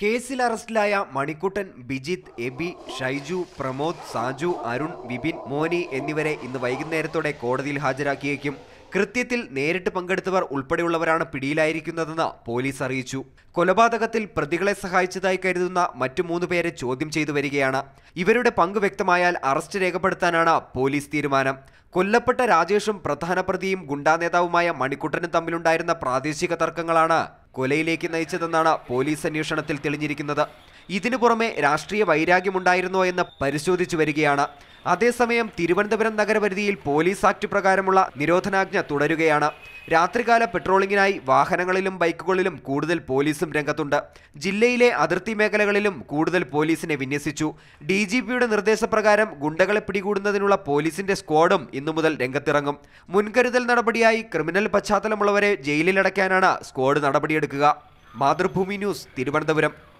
കേസിൽ അറസ്റ്റിലായ മണിക്കുട്ടൻ ബിജിത്ത് എബി ഷൈജു പ്രമോദ് സാജു അരുൺ വിപിൻ മോനി എന്നിവരെ ഇന്ന് വൈകുന്നേരത്തോടെ കോടതിയിൽ ഹാജരാക്കിയേക്കും കൃത്യത്തിൽ നേരിട്ട് പങ്കെടുത്തവർ ഉൾപ്പെടെയുള്ളവരാണ് പിടിയിലായിരിക്കുന്നതെന്ന് പോലീസ് അറിയിച്ചു കൊലപാതകത്തിൽ പ്രതികളെ സഹായിച്ചതായി കരുതുന്ന മറ്റു മൂന്ന് പേരെ ചോദ്യം ചെയ്തു വരികയാണ് ഇവരുടെ പങ്ക് വ്യക്തമായാൽ അറസ്റ്റ് രേഖപ്പെടുത്താനാണ് പോലീസ് തീരുമാനം കൊല്ലപ്പെട്ട രാജേഷും പ്രധാന പ്രതിയും ഗുണ്ടാ നേതാവുമായ മണിക്കുട്ടനും തമ്മിലുണ്ടായിരുന്ന പ്രാദേശിക തർക്കങ്ങളാണ് കൊലയിലേക്ക് നയിച്ചതെന്നാണ് പോലീസ് അന്വേഷണത്തിൽ തെളിഞ്ഞിരിക്കുന്നത് ഇതിനു പുറമെ രാഷ്ട്രീയ വൈരാഗ്യമുണ്ടായിരുന്നോ എന്ന് പരിശോധിച്ചു വരികയാണ് അതേസമയം തിരുവനന്തപുരം നഗരപരിധിയിൽ പോലീസ് ആക്ട് പ്രകാരമുള്ള നിരോധനാജ്ഞ തുടരുകയാണ് രാത്രികാല പെട്രോളിംഗിനായി വാഹനങ്ങളിലും ബൈക്കുകളിലും കൂടുതൽ പോലീസും രംഗത്തുണ്ട് ജില്ലയിലെ അതിർത്തി മേഖലകളിലും കൂടുതൽ പോലീസിനെ വിന്യസിച്ചു ഡി ജി പിയുടെ നിർദ്ദേശപ്രകാരം ഗുണ്ടകളെ പിടികൂടുന്നതിനുള്ള പോലീസിന്റെ സ്ക്വാഡും ഇന്നു മുതൽ രംഗത്തിറങ്ങും മുൻകരുതൽ നടപടിയായി ക്രിമിനൽ പശ്ചാത്തലമുള്ളവരെ ജയിലിലടയ്ക്കാനാണ് സ്ക്വാഡ് നടപടിയെടുക്കുക മാതൃഭൂമി ന്യൂസ് തിരുവനന്തപുരം